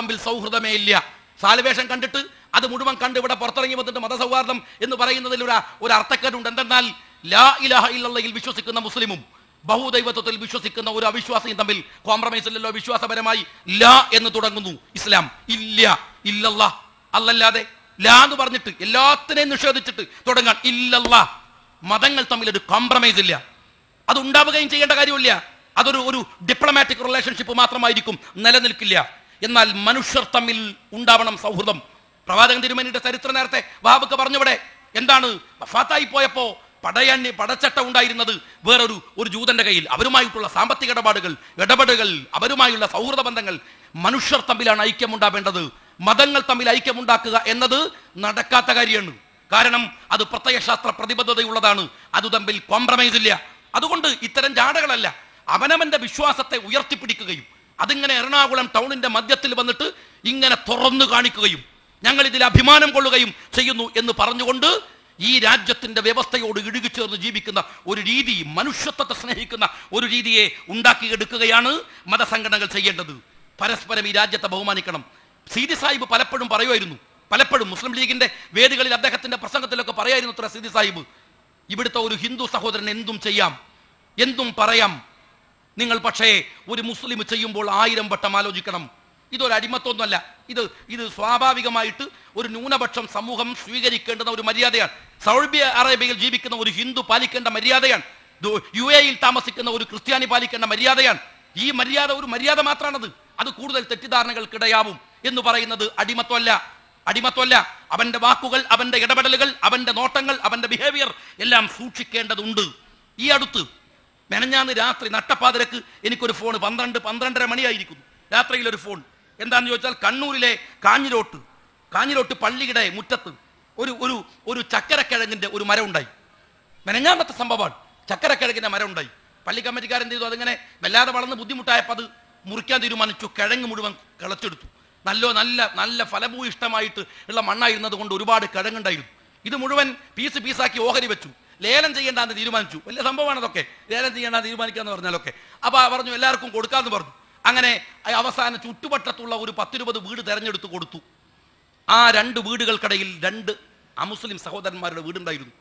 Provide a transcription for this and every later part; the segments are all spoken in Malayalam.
തമ്മിൽ സൗഹൃദമേ ഇല്ല സാലവേഷം കണ്ടിട്ട് അത് മുഴുവൻ കണ്ട് ഇവിടെ പുറത്തിറങ്ങി വന്നിട്ട് മതസൗഹാർദ്ദം എന്ന് പറയുന്നതിൽ ഒരു ഒരു അർത്ഥക്കേടുണ്ട് എന്തെന്നാൽ ലാ ഇലാഹ ഇല്ലയിൽ വിശ്വസിക്കുന്ന മുസ്ലിമും ബഹുദൈവത്വത്തിൽ വിശ്വസിക്കുന്ന ഒരു അവിശ്വാസിയും തമ്മിൽ കോംപ്രമൈസ് ഇല്ലല്ലോ വിശ്വാസപരമായി ലാ എന്ന് തുടങ്ങുന്നു ഇസ്ലാം ഇല്ല ഇല്ല അല്ലല്ലാതെ ലാ എന്ന് പറഞ്ഞിട്ട് എല്ലാത്തിനെയും നിഷേധിച്ചിട്ട് തുടങ്ങാൻ ഇല്ലല്ല മതങ്ങൾ തമ്മിൽ ഒരു കോംപ്രമൈസ് ഇല്ല അത് ഉണ്ടാവുകയും ചെയ്യേണ്ട കാര്യമില്ല അതൊരു ഒരു ഡിപ്ലോമാറ്റിക് റിലേഷൻഷിപ്പ് മാത്രമായിരിക്കും നിലനിൽക്കില്ല എന്നാൽ മനുഷ്യർ തമ്മിൽ ഉണ്ടാവണം സൗഹൃദം പ്രവാചകൻ തിരുമേനിയുടെ ചരിത്രം നേരത്തെ വഹാബൊക്കെ പറഞ്ഞവിടെ എന്താണ് വഫാത്തായി പോയപ്പോൾ പടയണ്ണി പടച്ചട്ട ഉണ്ടായിരുന്നത് വേറൊരു ഒരു ജൂതന്റെ കയ്യിൽ അവരുമായിട്ടുള്ള സാമ്പത്തിക ഇടപാടുകൾ ഇടപെടുകൾ അവരുമായുള്ള സൗഹൃദ ബന്ധങ്ങൾ മനുഷ്യർ തമ്മിലാണ് ഐക്യമുണ്ടാവേണ്ടത് മതങ്ങൾ തമ്മിൽ ഐക്യമുണ്ടാക്കുക എന്നത് നടക്കാത്ത കാര്യമാണ് കാരണം അത് പ്രത്യയശാസ്ത്ര പ്രതിബദ്ധതയുള്ളതാണ് അത് തമ്മിൽ കോംപ്രമൈസ് ഇല്ല അതുകൊണ്ട് ഇത്തരം ജാടകളല്ല അവനവന്റെ വിശ്വാസത്തെ ഉയർത്തിപ്പിടിക്കുകയും അതിങ്ങനെ എറണാകുളം ടൗണിന്റെ മധ്യത്തിൽ വന്നിട്ട് ഇങ്ങനെ തുറന്നു കാണിക്കുകയും ഞങ്ങൾ ഇതിൽ അഭിമാനം കൊള്ളുകയും ചെയ്യുന്നു എന്ന് പറഞ്ഞുകൊണ്ട് ഈ രാജ്യത്തിന്റെ വ്യവസ്ഥയോട് ഇടുകി ചേർന്ന് ജീവിക്കുന്ന ഒരു രീതി മനുഷ്യത്വത്തെ സ്നേഹിക്കുന്ന ഒരു രീതിയെ ഉണ്ടാക്കിയെടുക്കുകയാണ് മതസംഘടനകൾ ചെയ്യേണ്ടത് പരസ്പരം ഈ രാജ്യത്തെ ബഹുമാനിക്കണം സീതി സാഹിബ് പലപ്പോഴും പറയുമായിരുന്നു പലപ്പോഴും മുസ്ലിം ലീഗിന്റെ വേദികളിൽ അദ്ദേഹത്തിന്റെ പ്രസംഗത്തിലൊക്കെ പറയായിരുന്നു അത്ര സീതി സാഹിബ് ഇവിടുത്തെ ഒരു ഹിന്ദു സഹോദരൻ എന്തും ചെയ്യാം എന്തും പറയാം നിങ്ങൾ പക്ഷേ ഒരു മുസ്ലിം ചെയ്യുമ്പോൾ ആയിരം വട്ടം ആലോചിക്കണം ഇതൊരു അടിമത്വമൊന്നുമല്ല ഇത് ഇത് സ്വാഭാവികമായിട്ട് ഒരു ന്യൂനപക്ഷം സമൂഹം സ്വീകരിക്കേണ്ടുന്ന ഒരു മര്യാദയാണ് സൗദി അറേബ്യയിൽ ജീവിക്കുന്ന ഒരു ഹിന്ദു പാലിക്കേണ്ട മര്യാദയാണ് യു എയിൽ താമസിക്കുന്ന ഒരു ക്രിസ്ത്യാനി പാലിക്കേണ്ട മര്യാദയാണ് ഈ മര്യാദ ഒരു മര്യാദ മാത്രമാണത് അത് കൂടുതൽ തെറ്റിദ്ധാരണകൾക്കിടയാവും എന്ന് പറയുന്നത് അടിമത്വമല്ല അടിമത്വമല്ല അവന്റെ വാക്കുകൾ അവന്റെ ഇടപെടലുകൾ അവന്റെ നോട്ടങ്ങൾ അവന്റെ ബിഹേവിയർ എല്ലാം സൂക്ഷിക്കേണ്ടതുണ്ട് ഈ അടുത്ത് മെനഞ്ഞാന്ന് രാത്രി നട്ടപ്പാതിരക്ക് എനിക്കൊരു ഫോൺ പന്ത്രണ്ട് പന്ത്രണ്ടര മണിയായിരിക്കുന്നു രാത്രിയിൽ ഒരു ഫോൺ എന്താണെന്ന് ചോദിച്ചാൽ കണ്ണൂരിലെ കാഞ്ഞിരോട്ട് കാഞ്ഞിരോട്ട് പള്ളിയുടെ മുറ്റത്ത് ഒരു ഒരു ഒരു ചക്കരക്കിഴങ്ങിൻ്റെ ഒരു മരം ഉണ്ടായി മെനഞ്ഞാന്നത്തെ സംഭവമാണ് ചക്കരക്കിഴങ്ങിൻ്റെ മരം ഉണ്ടായി പള്ളി കമ്മിറ്റിക്കാരെന്ത് ചെയ്തു അതിങ്ങനെ വല്ലാതെ വളർന്ന് ബുദ്ധിമുട്ടായപ്പോൾ അത് മുറിക്കാൻ തീരുമാനിച്ചു കിഴങ്ങ് മുഴുവൻ കിളച്ചെടുത്തു നല്ല നല്ല നല്ല ഫലഭൂയിഷ്ടമായിട്ട് ഉള്ള മണ്ണായിരുന്നത് കൊണ്ട് ഒരുപാട് കിഴങ്ങുണ്ടായിരുന്നു ഇത് മുഴുവൻ പീസ് പീസാക്കി ഓഹരി വെച്ചു ലേലം ചെയ്യേണ്ടാന്ന് തീരുമാനിച്ചു വലിയ സംഭവമാണ് അതൊക്കെ ലേലം ചെയ്യേണ്ടാന്ന് തീരുമാനിക്കാന്ന് പറഞ്ഞാലൊക്കെ അപ്പോൾ പറഞ്ഞു എല്ലാവർക്കും കൊടുക്കാന്ന് പറഞ്ഞു അങ്ങനെ അവസാന ചുറ്റുവട്ടത്തുള്ള ഒരു പത്തിരുപത് വീട് തിരഞ്ഞെടുത്ത് കൊടുത്തു ആ രണ്ട് വീടുകൾക്കിടയിൽ രണ്ട് അമുസ്ലിം സഹോദരന്മാരുടെ വീടുണ്ടായിരുന്നു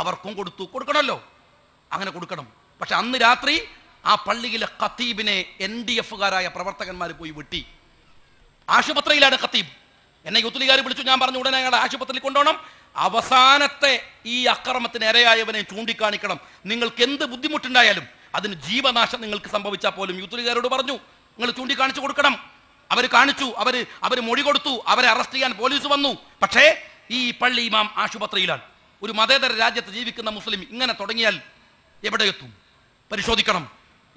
അവർക്കും കൊടുത്തു കൊടുക്കണമല്ലോ അങ്ങനെ കൊടുക്കണം പക്ഷെ അന്ന് രാത്രി ആ പള്ളിയിലെ ഖത്തീബിനെ എൻ ഡി എഫുകാരായ പ്രവർത്തകന്മാർ പോയി വെട്ടി ആശുപത്രിയിലാണ് ഖത്തീബ് എന്നെ യൂത്തുലികാർ വിളിച്ചു ഞാൻ പറഞ്ഞു ഉടനെ ഞങ്ങളുടെ ആശുപത്രിയിൽ കൊണ്ടുപോകണം അവസാനത്തെ ഈ അക്രമത്തിന് ഇരയായവനെ ചൂണ്ടിക്കാണിക്കണം നിങ്ങൾക്ക് എന്ത് ബുദ്ധിമുട്ടുണ്ടായാലും അതിന് ജീവനാശം നിങ്ങൾക്ക് സംഭവിച്ചാൽ പോലും യൂത്ത് ലീഗുകാരോട് പറഞ്ഞു നിങ്ങൾ ചൂണ്ടിക്കാണിച്ചു കൊടുക്കണം അവർ കാണിച്ചു അവർ അവർ മൊഴി കൊടുത്തു അവരെ അറസ്റ്റ് ചെയ്യാൻ പോലീസ് വന്നു പക്ഷേ ഈ പള്ളി ഇമാം ആശുപത്രിയിലാണ് ഒരു മതേതര രാജ്യത്ത് ജീവിക്കുന്ന മുസ്ലിം ഇങ്ങനെ തുടങ്ങിയാൽ എവിടെ എത്തും പരിശോധിക്കണം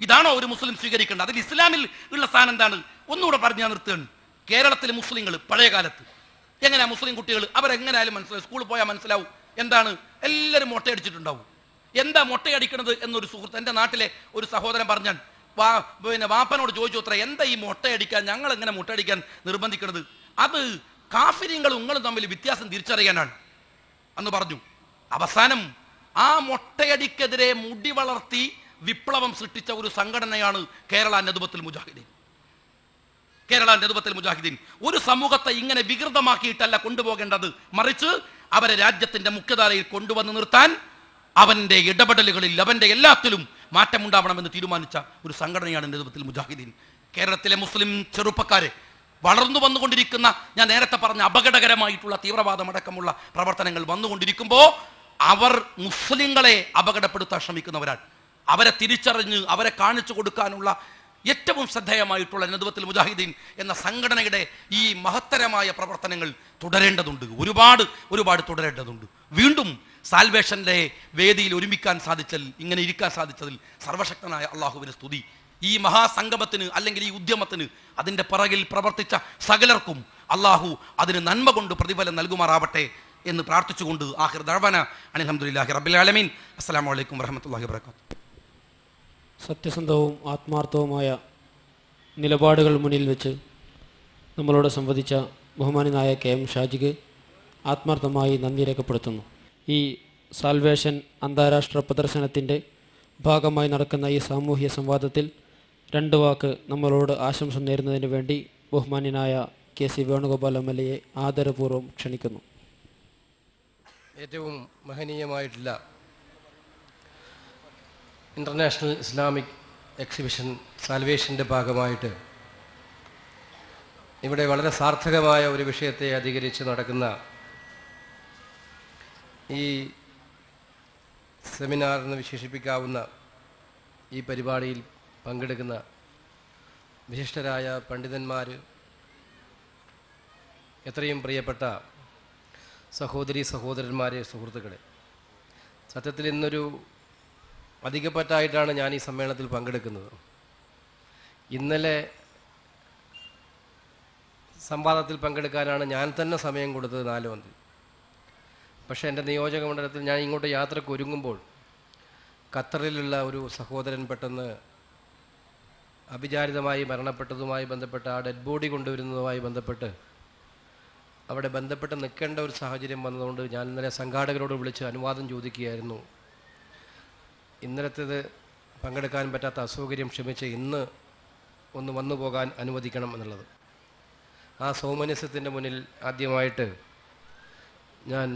ഇതാണോ ഒരു മുസ്ലിം സ്വീകരിക്കേണ്ടത് അതിൽ ഇസ്ലാമിൽ ഉള്ള സ്ഥാനം എന്താണ് ഒന്നുകൂടെ പറഞ്ഞു ഞാൻ നിർത്തുകയാണ് കേരളത്തിലെ മുസ്ലിങ്ങൾ പഴയ കാലത്ത് എങ്ങനെയാ മുസ്ലിം കുട്ടികൾ അവരെങ്ങനെയാലും മനസ്സിലാവും സ്കൂളിൽ പോയാൽ മനസ്സിലാവും എന്താണ് എല്ലാവരും മുട്ടയടിച്ചിട്ടുണ്ടാവും എന്താ മുട്ടയടിക്കണത് എന്നൊരു സുഹൃത്ത് എൻ്റെ നാട്ടിലെ ഒരു സഹോദരൻ പറഞ്ഞാൽ വാ പിന്നെ വാപ്പനോട് ചോദിച്ചു അത്ര എന്താ ഈ മുട്ടയടിക്കാൻ ഞങ്ങൾ എങ്ങനെ മുട്ടയടിക്കാൻ നിർബന്ധിക്കുന്നത് അത് കാഫിര്യങ്ങളും ഉങ്ങളും തമ്മിൽ വ്യത്യാസം തിരിച്ചറിയാനാണ് അന്ന് പറഞ്ഞു അവസാനം ആ മുട്ടയടിക്കെതിരെ മുടി വളർത്തി വിപ്ലവം സൃഷ്ടിച്ച ഒരു സംഘടനയാണ് കേരള നദുബത്തിൽ മുജാഹിദീൻ കേരള നെതുബത്തിൽ മുജാഹിദ്ദീൻ ഒരു സമൂഹത്തെ ഇങ്ങനെ വികൃതമാക്കിയിട്ടല്ല കൊണ്ടുപോകേണ്ടത് മറിച്ച് അവരെ രാജ്യത്തിന്റെ മുഖ്യധാരയിൽ കൊണ്ടുവന്ന് നിർത്താൻ അവന്റെ ഇടപെടലുകളിൽ അവന്റെ എല്ലാത്തിലും മാറ്റമുണ്ടാവണമെന്ന് തീരുമാനിച്ച ഒരു സംഘടനയാണ് നെതുബത്തിൽ മുജാഹിദ്ദീൻ കേരളത്തിലെ മുസ്ലിം ചെറുപ്പക്കാരെ വളർന്നു വന്നുകൊണ്ടിരിക്കുന്ന ഞാൻ നേരത്തെ പറഞ്ഞ അപകടകരമായിട്ടുള്ള തീവ്രവാദമടക്കമുള്ള പ്രവർത്തനങ്ങൾ വന്നുകൊണ്ടിരിക്കുമ്പോൾ അവർ മുസ്ലിങ്ങളെ അപകടപ്പെടുത്താൻ ശ്രമിക്കുന്നവരാണ് അവരെ തിരിച്ചറിഞ്ഞ് അവരെ കാണിച്ചു കൊടുക്കാനുള്ള ഏറ്റവും ശ്രദ്ധേയമായിട്ടുള്ള നദുവത്തിൽ മുജാഹിദീൻ എന്ന സംഘടനയുടെ ഈ മഹത്തരമായ പ്രവർത്തനങ്ങൾ തുടരേണ്ടതുണ്ട് ഒരുപാട് ഒരുപാട് തുടരേണ്ടതുണ്ട് വീണ്ടും സാൽവേഷൻ്റെ വേദിയിൽ ഒരുമിക്കാൻ സാധിച്ചതിൽ ഇങ്ങനെ ഇരിക്കാൻ സാധിച്ചതിൽ സർവശക്തനായ അള്ളാഹുവിന് സ്തുതി ഈ മഹാസംഗമത്തിന് അല്ലെങ്കിൽ ഈ ഉദ്യമത്തിന് അതിൻ്റെ പിറകിൽ പ്രവർത്തിച്ച സകലർക്കും അള്ളാഹു അതിന് നന്മ കൊണ്ട് പ്രതിഫലം നൽകുമാറാവട്ടെ എന്ന് പ്രാർത്ഥിച്ചുകൊണ്ട് ആഹിർ ദഴവന അലഹമുല്ലാഹി റബിലാലമീൻ അസ്സാം വലൈക്കും വരഹമുല്ലാ വാത്തു സത്യസന്ധവും ആത്മാർത്ഥവുമായ നിലപാടുകൾ മുന്നിൽ വെച്ച് നമ്മളോട് സംവദിച്ച ബഹുമാനിനായ കെ എം ഷാജിക്ക് ആത്മാർത്ഥമായി നന്ദി രേഖപ്പെടുത്തുന്നു ഈ സാൽവേഷൻ അന്താരാഷ്ട്ര പ്രദർശനത്തിൻ്റെ ഭാഗമായി നടക്കുന്ന ഈ സാമൂഹ്യ സംവാദത്തിൽ രണ്ട് വാക്ക് നമ്മളോട് ആശംസ നേരുന്നതിന് വേണ്ടി ബഹുമാന്യനായ K C Venugopal M L A ആദരപൂർവ്വം ക്ഷണിക്കുന്നു ഏറ്റവും മഹനീയമായിട്ടുള്ള ഇൻ്റർനാഷണൽ ഇസ്ലാമിക് എക്സിബിഷൻ സാൽവേഷൻ്റെ ഭാഗമായിട്ട് ഇവിടെ വളരെ സാർത്ഥകമായ ഒരു വിഷയത്തെ അധികരിച്ച് നടക്കുന്ന ഈ സെമിനാറിന് വിശേഷിപ്പിക്കാവുന്ന ഈ പരിപാടിയിൽ പങ്കെടുക്കുന്ന വിശിഷ്ടരായ പണ്ഡിതന്മാർ എത്രയും പ്രിയപ്പെട്ട സഹോദരി സഹോദരന്മാരെ സുഹൃത്തുക്കളെ സത്യത്തിൽ ഇന്നൊരു പതികപ്പറ്റായിട്ടാണ് ഞാൻ ഈ സമ്മേളനത്തിൽ പങ്കെടുക്കുന്നത് ഇന്നലെ സംവാദത്തിൽ പങ്കെടുക്കാനാണ് ഞാൻ തന്നെ സമയം കൊടുത്തത് നാലാം തീയതി പക്ഷേ എൻ്റെ നിയോജക മണ്ഡലത്തിൽ ഞാൻ ഇങ്ങോട്ട് യാത്രയ്ക്ക് ഒരുങ്ങുമ്പോൾ ഖത്തറിലുള്ള ഒരു സഹോദരൻ പെട്ടെന്ന് അഭിചാരിതമായി മരണപ്പെട്ടതുമായി ബന്ധപ്പെട്ട് ആ ഡെഡ് ബോഡി കൊണ്ടുവരുന്നതുമായി ബന്ധപ്പെട്ട് അവിടെ ബന്ധപ്പെട്ട് നിൽക്കേണ്ട ഒരു സാഹചര്യം വന്നതുകൊണ്ട് ഞാൻ ഇന്നലെ സംഘാടകരോട് വിളിച്ച് അനുവാദം ചോദിക്കുകയായിരുന്നു ഇന്നലത്തേത് പങ്കെടുക്കാൻ പറ്റാത്ത അസൗകര്യം ക്ഷമിച്ച് ഇന്ന് ഒന്ന് വന്നു പോകാൻ അനുവദിക്കണം എന്നുള്ളത് ആ സൗമനസ്യത്തിൻ്റെ മുന്നിൽ ആദ്യമായിട്ട് ഞാൻ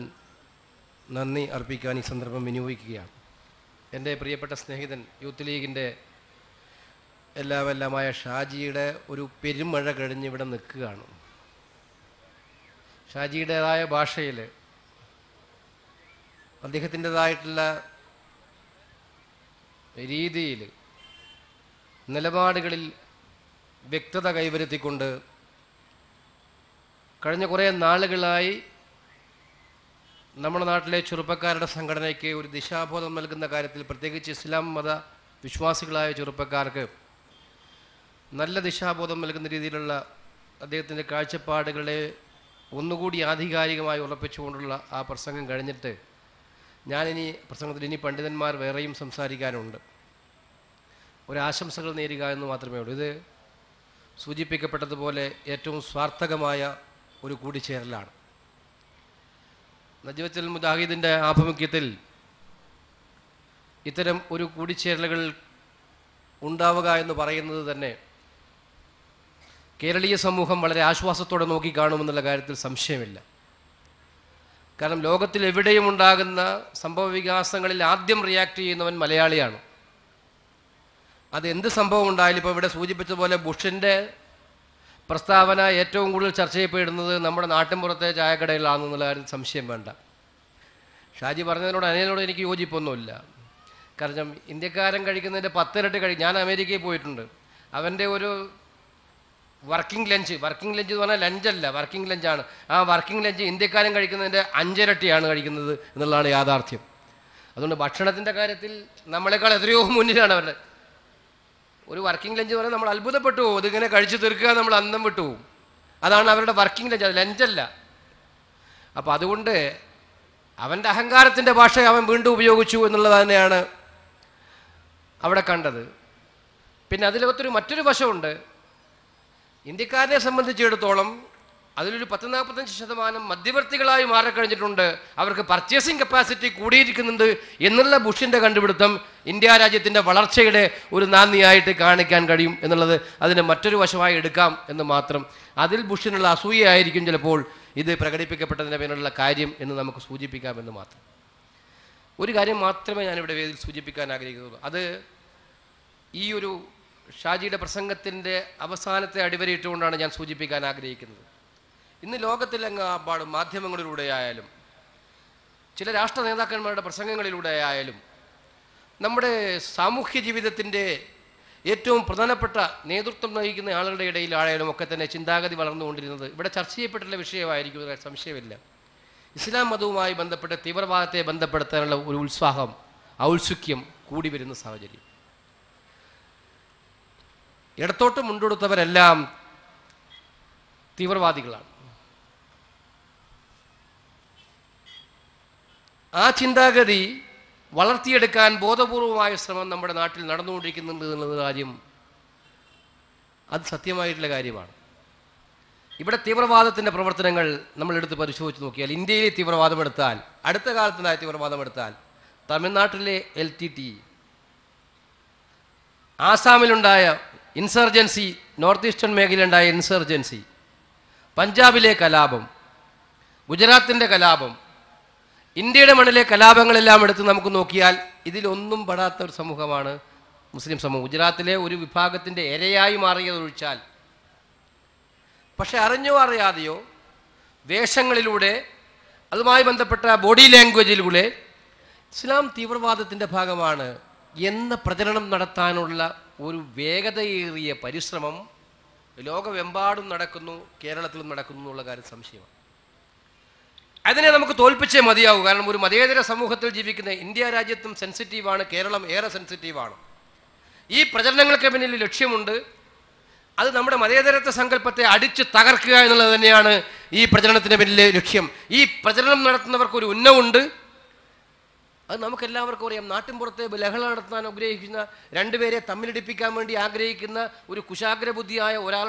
നന്ദി അർപ്പിക്കാൻ ഈ സന്ദർഭം വിനിയോഗിക്കുകയാണ് എൻ്റെ പ്രിയപ്പെട്ട സ്നേഹിതൻ യൂത്ത് ലീഗിൻ്റെ എല്ലാമെല്ലാമായ ഷാജിയുടെ ഒരു പെരുമഴ കഴിഞ്ഞ് ഇവിടെ നിൽക്കുകയാണ് ഷാജിയുടേതായ ഭാഷയിൽ അദ്ദേഹത്തിൻ്റെതായിട്ടുള്ള രീതിയിൽ നിലപാടുകളിൽ വ്യക്തത കൈവരുത്തിക്കൊണ്ട് കഴിഞ്ഞ കുറേ നാളുകളായി നമ്മുടെ നാട്ടിലെ ചെറുപ്പക്കാരുടെ സംഘടനയ്ക്ക് ഒരു ദിശാബോധം നൽകുന്ന കാര്യത്തിൽ പ്രത്യേകിച്ച് ഇസ്ലാം മത വിശ്വാസികളായ ചെറുപ്പക്കാർക്ക് നല്ല ദിശാബോധം നൽകുന്ന രീതിയിലുള്ള അദ്ദേഹത്തിൻ്റെ കാഴ്ചപ്പാടുകളെ ഒന്നുകൂടി ആധികാരികമായി ഉറപ്പിച്ചുകൊണ്ടുള്ള ആ പ്രസംഗം കഴിഞ്ഞിട്ട് ഞാനിനി പ്രസംഗത്തിൽ ഇനി പണ്ഡിതന്മാർ വേറെയും സംസാരിക്കാനുണ്ട് ഒരാശംസകൾ നേരുക എന്ന് മാത്രമേ ഉള്ളൂ ഇത് സൂചിപ്പിക്കപ്പെട്ടതുപോലെ ഏറ്റവും സ്വാർത്ഥകമായ ഒരു കൂടിച്ചേരലാണ് നജീവച്ചൽ മുജാഹിദിൻ്റെ ആഭിമുഖ്യത്തിൽ ഇത്തരം ഒരു കൂടിച്ചേരലുകൾ ഉണ്ടാവുക എന്ന് പറയുന്നത് തന്നെ കേരളീയ സമൂഹം വളരെ ആശ്വാസത്തോടെ നോക്കിക്കാണുമെന്നുള്ള കാര്യത്തിൽ സംശയമില്ല കാരണം ലോകത്തിൽ എവിടെയും ഉണ്ടാകുന്ന സംഭവ വികാസങ്ങളിൽ ആദ്യം റിയാക്ട് ചെയ്യുന്നവൻ മലയാളിയാണ് അത് എന്ത് സംഭവം ഉണ്ടായാലും ഇപ്പോൾ ഇവിടെ സൂചിപ്പിച്ചതുപോലെ ബുഷിൻ്റെ പ്രസ്താവന ഏറ്റവും കൂടുതൽ ചർച്ച ചെയ്യപ്പെടുന്നത് നമ്മുടെ നാട്ടിൻപുറത്തെ ചായക്കടയിലാണെന്നുള്ള കാര്യം സംശയം വേണ്ട ഷാജി പറഞ്ഞതിനോട് അതിനോട് എനിക്ക് യോജിപ്പൊന്നുമില്ല കാരണം ഇന്ത്യക്കാരൻ കഴിക്കുന്നതിൻ്റെ പത്തിരട്ടി കഴി ഞാൻ അമേരിക്കയിൽ പോയിട്ടുണ്ട് അവൻ്റെ ഒരു വർക്കിംഗ് ലഞ്ച് വർക്കിംഗ് ലഞ്ച് എന്ന് പറഞ്ഞാൽ ലഞ്ചല്ല വർക്കിംഗ് ലഞ്ചാണ് ആ വർക്കിംഗ് ലഞ്ച് ഇന്ത്യക്കാരൻ കഴിക്കുന്നതിൻ്റെ അഞ്ചിരട്ടിയാണ് കഴിക്കുന്നത് എന്നുള്ളതാണ് യാഥാർത്ഥ്യം അതുകൊണ്ട് ഭക്ഷണത്തിൻ്റെ കാര്യത്തിൽ നമ്മളെക്കാൾ എത്രയോ മുന്നിലാണ് അവരുടെ ഒരു വർക്കിംഗ് ലഞ്ച് പറഞ്ഞാൽ നമ്മൾ അത്ഭുതപ്പെട്ടു പോകും ഇതിങ്ങനെ കഴിച്ചു തീർക്കുക നമ്മൾ അന്നം വിട്ടു അതാണ് അവരുടെ വർക്കിംഗ് ലഞ്ച് അത് ലഞ്ചല്ല അപ്പോൾ അതുകൊണ്ട് അവൻ്റെ അഹങ്കാരത്തിൻ്റെ ഭാഷ അവൻ വീണ്ടും ഉപയോഗിച്ചു എന്നുള്ളത് തന്നെയാണ് അവിടെ കണ്ടത് പിന്നെ അതിലകത്തൊരു മറ്റൊരു വശമുണ്ട് ഇന്ത്യക്കാരനെ സംബന്ധിച്ചിടത്തോളം അതിലൊരു പത്ത് നാൽപ്പത്തഞ്ച് ശതമാനം മധ്യവർത്തികളായി മാറിക്കഴിഞ്ഞിട്ടുണ്ട് അവർക്ക് പർച്ചേസിംഗ് കപ്പാസിറ്റി കൂടിയിരിക്കുന്നുണ്ട് എന്നുള്ള ബുഷിൻ്റെ കണ്ടുപിടുത്തം ഇന്ത്യ രാജ്യത്തിൻ്റെ വളർച്ചയുടെ ഒരു നാന്ദിയായിട്ട് കാണിക്കാൻ കഴിയും എന്നുള്ളത് അതിനെ മറ്റൊരു വശമായി എടുക്കാം എന്ന് മാത്രം അതിൽ ബുഷിനുള്ള അസൂയയായിരിക്കും ചിലപ്പോൾ ഇത് പ്രകടിപ്പിക്കപ്പെട്ടതിൻ്റെ പേരിലുള്ള കാര്യം എന്ന് നമുക്ക് സൂചിപ്പിക്കാമെന്ന് മാത്രം ഒരു കാര്യം മാത്രമേ ഞാനിവിടെ വേദിയിൽ സൂചിപ്പിക്കാൻ ആഗ്രഹിക്കുന്നുള്ളൂ അത് ഈ ഒരു ഷാജിയുടെ പ്രസംഗത്തിൻ്റെ അവസാനത്തെ അടിവരയിട്ടുകൊണ്ടാണ് ഞാൻ സൂചിപ്പിക്കാൻ ആഗ്രഹിക്കുന്നത് ഇന്ന് ലോകത്തിലെങ്ങാപ്പാടും മാധ്യമങ്ങളിലൂടെ ആയാലും ചില രാഷ്ട്ര നേതാക്കന്മാരുടെ പ്രസംഗങ്ങളിലൂടെ ആയാലും നമ്മുടെ സാമൂഹ്യ ജീവിതത്തിൻ്റെ ഏറ്റവും പ്രധാനപ്പെട്ട നേതൃത്വം നയിക്കുന്ന ആളുകളുടെ ഇടയിൽ ആയാലും ഒക്കെ തന്നെ ചിന്താഗതി വളർന്നുകൊണ്ടിരുന്നത് ഇവിടെ ചർച്ച ചെയ്യപ്പെട്ടിട്ടുള്ള വിഷയമായിരിക്കും സംശയമില്ല ഇസ്ലാം മതവുമായി ബന്ധപ്പെട്ട് തീവ്രവാദത്തെ ബന്ധപ്പെടുത്താനുള്ള ഒരു ഉത്സാഹം ഔത്സുഖ്യം കൂടി വരുന്ന സാഹചര്യം ഇടത്തോട്ട് മുണ്ടെടുത്തവരെല്ലാം തീവ്രവാദികളാണ് ആ ചിന്താഗതി വളർത്തിയെടുക്കാൻ ബോധപൂർവമായ ശ്രമം നമ്മുടെ നാട്ടിൽ നടന്നുകൊണ്ടിരിക്കുന്നുണ്ട് എന്നുള്ളത് കാര്യം അത് സത്യമായിട്ടുള്ള കാര്യമാണ് ഇവിടെ തീവ്രവാദത്തിൻ്റെ പ്രവർത്തനങ്ങൾ നമ്മൾ പരിശോധിച്ച് നോക്കിയാൽ ഇന്ത്യയിലെ തീവ്രവാദം അടുത്ത കാലത്തുണ്ടായ തീവ്രവാദം തമിഴ്നാട്ടിലെ എൽ ടി ടി ആസാമിലുണ്ടായ ഇൻസർജൻസി നോർത്ത് ഈസ്റ്റേൺ മേഖലയുണ്ടായ ഇൻസർജൻസി പഞ്ചാബിലെ കലാപം ഗുജറാത്തിൻ്റെ കലാപം ഇന്ത്യയുടെ മണ്ണിലെ കലാപങ്ങളെല്ലാം എടുത്ത് നമുക്ക് നോക്കിയാൽ ഇതിലൊന്നും പെടാത്ത ഒരു സമൂഹമാണ് മുസ്ലിം സമൂഹം ഗുജറാത്തിലെ ഒരു വിഭാഗത്തിൻ്റെ ഇരയായി മാറിയതൊഴിച്ചാൽ പക്ഷെ അറിഞ്ഞോ അറിയാതെയോ വേഷങ്ങളിലൂടെ അതുമായി ബന്ധപ്പെട്ട ബോഡി ലാംഗ്വേജിലൂടെ ഇസ്ലാം തീവ്രവാദത്തിൻ്റെ ഭാഗമാണ് എന്ന പ്രചരണം നടത്താനുള്ള ഒരു വേഗതയേറിയ പരിശ്രമം ലോകമെമ്പാടും നടക്കുന്നു കേരളത്തിലും നടക്കുന്നു എന്നുള്ള കാര്യം സംശയമാണ് അതിനെ നമുക്ക് തോൽപ്പിച്ചേ മതിയാവും കാരണം ഒരു മതേതര സമൂഹത്തിൽ ജീവിക്കുന്ന ഇന്ത്യ രാജ്യത്തും സെൻസിറ്റീവാണ് കേരളം ഏറെ സെൻസിറ്റീവാണ് ഈ പ്രചരണങ്ങൾക്ക് പിന്നിൽ ലക്ഷ്യമുണ്ട് അത് നമ്മുടെ മതേതരത്വ സങ്കല്പത്തെ അടിച്ചു തകർക്കുക എന്നുള്ളത് തന്നെയാണ് ഈ പ്രചരണത്തിന് പിന്നിലെ ലക്ഷ്യം ഈ പ്രചരണം നടത്തുന്നവർക്ക് ഒരു ഉന്നമുണ്ട് അത് നമുക്കെല്ലാവർക്കും അറിയാം പുറത്തെ ലഹള നടത്താൻ ആഗ്രഹിക്കുന്ന രണ്ടുപേരെ തമ്മിലടിപ്പിക്കാൻ വേണ്ടി ആഗ്രഹിക്കുന്ന ഒരു കുശാഗ്രബുദ്ധിയായ ബുദ്ധിയായ ഒരാൾ